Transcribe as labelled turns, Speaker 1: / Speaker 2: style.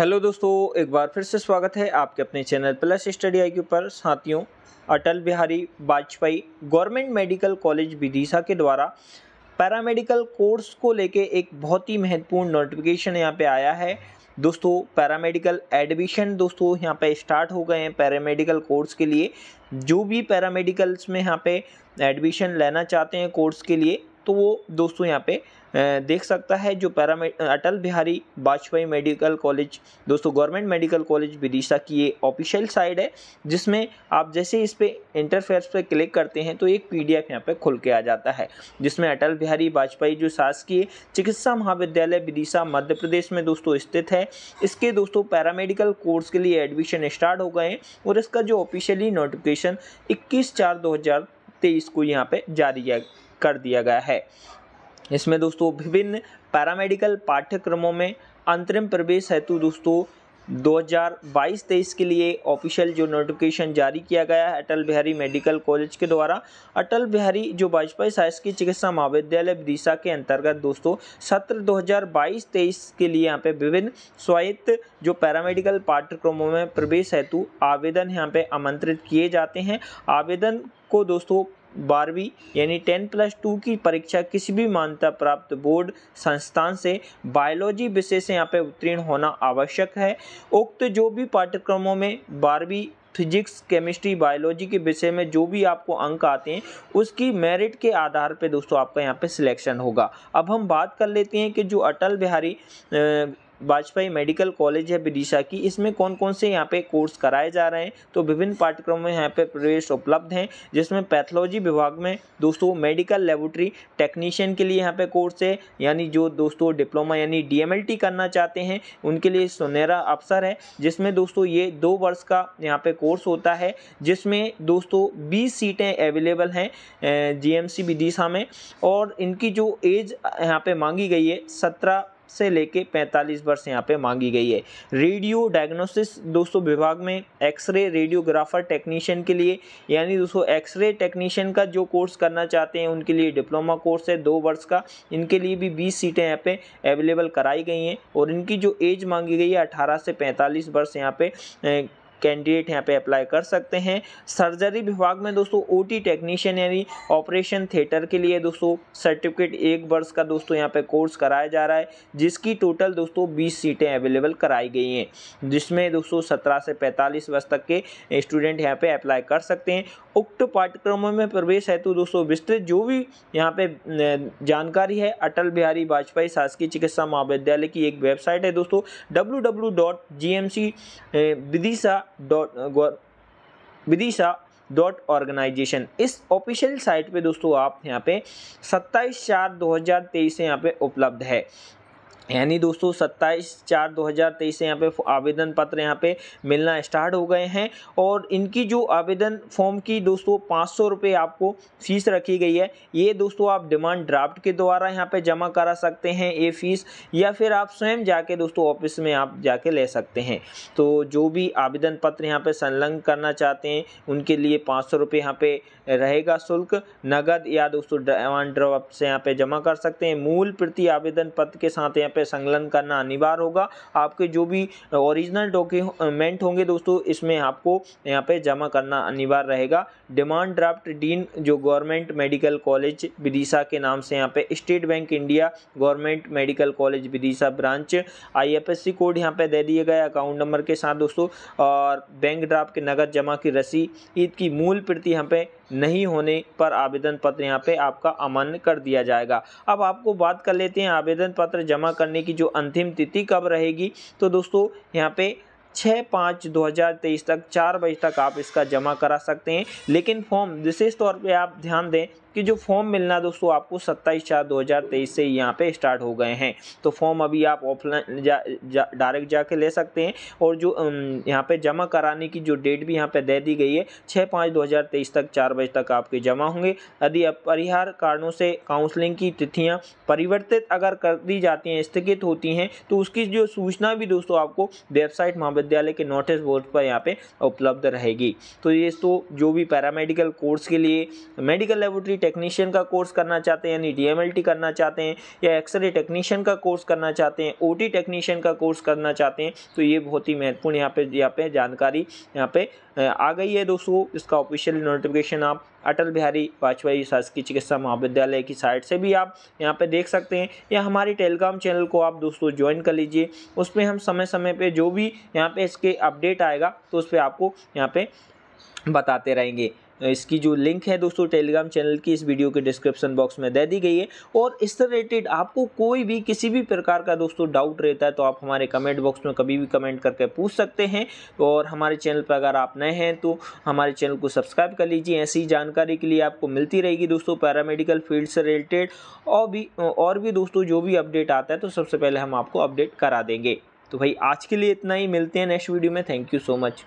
Speaker 1: hello दोस्तों एक बार फिर से स्वागत है आपके अपने चैनल प्लस स्टडी आई पर साथियों Atal Bihari Vajpayee government medical college Vidisha के द्वारा पैरामेडिकल कोर्स को लेके एक बहुत ही महत्वपूर्ण नोटिफिकेशन यहाँ पे आया है दोस्तों पैरामेडिकल एडमिशन दोस्तों यहाँ पे स्टार्ट हो गए हैं पैरामेडिकल कोर्स के लिए जो भी पैरामेडिकल्स में यहाँ पर एडमिशन लेना चाहते हैं कोर्स के लिए तो वो दोस्तों यहाँ पे देख सकता है जो para Atal Bihari Vajpayee medical college दोस्तों गवर्नमेंट मेडिकल कॉलेज विदिशा की ये ऑफिशियल साइड है जिसमें आप जैसे इस पर इंटरफेस पे क्लिक करते हैं तो एक पी डी एफ यहाँ पर खुल के आ जाता है जिसमें अटल बिहारी वाजपेयी जो शासकीय चिकित्सा महाविद्यालय विदिशा मध्य प्रदेश में दोस्तों स्थित है इसके दोस्तों पैरामेडिकल कोर्स के लिए एडमिशन स्टार्ट हो गए हैं और इसका जो ऑफिशियली नोटिफिकेशन इक्कीस चार दो हज़ार तेईस को यहाँ पे जारी किया कर दिया गया है इसमें दोस्तों विभिन्न पैरामेडिकल पाठ्यक्रमों में अंतरिम प्रवेश हेतु दोस्तों 2022-23 के लिए ऑफिशियल जो नोटिफिकेशन जारी किया गया है अटल बिहारी मेडिकल कॉलेज के द्वारा अटल बिहारी जो वाजपेयी शासकीय चिकित्सा महाविद्यालय विदिशा के अंतर्गत दोस्तों सत्र 2022-23 के लिए यहाँ पे विभिन्न स्वायत्त जो पैरामेडिकल पाठ्यक्रमों में प्रवेश हेतु आवेदन यहाँ पे आमंत्रित किए जाते हैं आवेदन को दोस्तों बारहवीं यानी टेन प्लस टू की परीक्षा किसी भी मान्यता प्राप्त बोर्ड संस्थान से बायोलॉजी विषय से यहाँ पे उत्तीर्ण होना आवश्यक है उक्त जो भी पाठ्यक्रमों में बारहवीं फिजिक्स केमिस्ट्री बायोलॉजी के विषय में जो भी आपको अंक आते हैं उसकी मेरिट के आधार पे दोस्तों आपका यहाँ पे सिलेक्शन होगा अब हम बात कर लेते हैं कि जो अटल बिहारी वाजपेयी मेडिकल कॉलेज है विदिशा की इसमें कौन कौन से यहाँ पे कोर्स कराए जा रहे हैं तो विभिन्न पाठ्यक्रमों में यहाँ पे प्रवेश उपलब्ध हैं जिसमें पैथोलॉजी विभाग में दोस्तों मेडिकल लेबोरेटरी टेक्नीशियन के लिए यहाँ पे कोर्स है यानी जो दोस्तों डिप्लोमा यानी डी करना चाहते हैं उनके लिए सुनहरा अवसर है जिसमें दोस्तों ये दो वर्ष का यहाँ पर कोर्स होता है जिसमें दोस्तों बीस सीटें अवेलेबल हैं जी एम विदिशा में और इनकी जो एज यहाँ पर मांगी गई है सत्रह से लेके 45 वर्ष यहाँ पे मांगी गई है रेडियो डायग्नोसिस दोस्तों विभाग में एक्सरे रेडियोग्राफर टेक्नीशियन के लिए यानी दोस्तों एक्सरे टेक्नीशियन का जो कोर्स करना चाहते हैं उनके लिए डिप्लोमा कोर्स है दो वर्ष का इनके लिए भी बीस सीटें यहाँ पे अवेलेबल कराई गई हैं और इनकी जो एज मांगी गई है अठारह से पैंतालीस वर्ष यहाँ पे कैंडिडेट यहाँ पे अप्लाई कर सकते हैं सर्जरी विभाग में दोस्तों ओटी टेक्नीशियन यानी ऑपरेशन थिएटर के लिए दोस्तों सर्टिफिकेट एक वर्ष का दोस्तों यहाँ पे कोर्स कराया जा रहा है जिसकी टोटल दोस्तों बीस सीटें अवेलेबल कराई गई हैं जिसमें दोस्तों सत्रह से पैंतालीस वर्ष तक के स्टूडेंट यहाँ पे अप्लाई कर सकते हैं उक्त पाठ्यक्रमों में प्रवेश है तो दोस्तों विस्तृत जो भी यहाँ पे जानकारी है अटल बिहारी वाजपेयी शासकीय चिकित्सा महाविद्यालय की एक वेबसाइट है दोस्तों W W dot G M C Vidisha dot uh, Vidisha dot organisation इस ऑफिशियल साइट पे दोस्तों आप यहाँ पे 27 चार 2023 से यहाँ पे उपलब्ध है यानी दोस्तों 27 चार 2023 से यहाँ पे आवेदन पत्र यहाँ पे मिलना स्टार्ट हो गए हैं और इनकी जो आवेदन फॉर्म की दोस्तों पाँच सौ रुपये आपको फीस रखी गई है ये दोस्तों आप डिमांड ड्राफ्ट के द्वारा यहाँ पे जमा करा सकते हैं ये फीस या फिर आप स्वयं जाके दोस्तों ऑफिस में आप जाके ले सकते हैं तो जो भी आवेदन पत्र यहाँ पर संलग्न करना चाहते हैं उनके लिए पाँच सौ रुपये यहाँ पे रहेगा शुल्क नगद या दोस्तों डिमांड ड्राफ्ट से यहाँ पर जमा कर सकते हैं मूल प्रति आवेदन पत्र के साथ यहाँ पे संलग्न करना अनिवार्य होगा आपके जो भी ओरिजिनल डॉक्यूमेंट होंगे दोस्तों इसमें आपको यहाँ पे जमा करना अनिवार्य रहेगा डिमांड ड्राफ्ट डीन जो गवर्नमेंट मेडिकल कॉलेज विदिशा के नाम से यहाँ पे state bank India government medical college Vidisha branch I code यहाँ पे दे दिए गए अकाउंट नंबर के साथ दोस्तों और बैंक ड्राफ्ट के नगद जमा की रसीद की मूल प्रति यहाँ पे नहीं होने पर आवेदन पत्र यहाँ पे आपका अमान्य कर दिया जाएगा अब आपको बात कर लेते हैं आवेदन पत्र जमा करने की जो अंतिम तिथि कब रहेगी तो दोस्तों यहाँ पे छः पाँच दो हज़ार तेईस तक चार बजे तक आप इसका जमा करा सकते हैं लेकिन फॉर्म विशेष तौर पे आप ध्यान दें कि जो फॉर्म मिलना दोस्तों आपको सत्ताईस चार दो हज़ार तेईस से यहाँ पे स्टार्ट हो गए हैं तो फॉर्म अभी आप ऑफलाइन जा, जा डायरेक्ट जाके ले सकते हैं और जो यहाँ पे जमा कराने की जो डेट भी यहाँ पे दे दी गई है छः पाँच दो हज़ार तेईस तक चार बजे तक आपके जमा होंगे यदि परिहार कारणों से काउंसलिंग की तिथियाँ परिवर्तित अगर कर दी जाती हैं स्थगित होती हैं तो उसकी जो सूचना भी दोस्तों आपको वेबसाइट महाविद्यालय विश्वविद्यालय के नोटिस बोर्ड पर यहाँ पे उपलब्ध रहेगी तो ये तो जो भी पैरामेडिकल कोर्स के लिए मेडिकल लेबोरेटरी टेक्नीशियन का कोर्स करना चाहते हैं यानी डीएमएलटी करना चाहते हैं या एक्सरे टेक्नीशियन का कोर्स करना चाहते हैं ओ टेक्नीशियन का कोर्स करना चाहते हैं तो ये बहुत ही महत्वपूर्ण यहाँ पे यहाँ पे जानकारी यहाँ पे आ गई है दोस्तों इसका ऑफिशियल नोटिफिकेशन आप अटल बिहारी वाजपेयी शासकीय चिकित्सा महाविद्यालय की साइट से भी आप यहाँ पे देख सकते हैं या हमारे टेलीग्राम चैनल को आप दोस्तों ज्वाइन कर लीजिए उसमें हम समय समय पे जो भी यहाँ यहाँ पे इसके अपडेट आएगा तो उस पर आपको यहाँ पे बताते रहेंगे इसकी जो लिंक है दोस्तों टेलीग्राम चैनल की इस वीडियो के डिस्क्रिप्शन बॉक्स में दे दी गई है और इस रिलेटेड आपको कोई भी किसी भी प्रकार का दोस्तों डाउट रहता है तो आप हमारे कमेंट बॉक्स में कभी भी कमेंट करके पूछ सकते हैं और हमारे चैनल पर अगर आप नए हैं तो हमारे चैनल को सब्सक्राइब कर लीजिए ऐसी जानकारी के लिए आपको मिलती रहेगी दोस्तों पैरामेडिकल फील्ड से रिलेटेड और भी और भी दोस्तों जो भी अपडेट आता है तो सबसे पहले हम आपको अपडेट करा देंगे तो भाई आज के लिए इतना ही मिलते हैं नेक्स्ट वीडियो में थैंक यू सो मच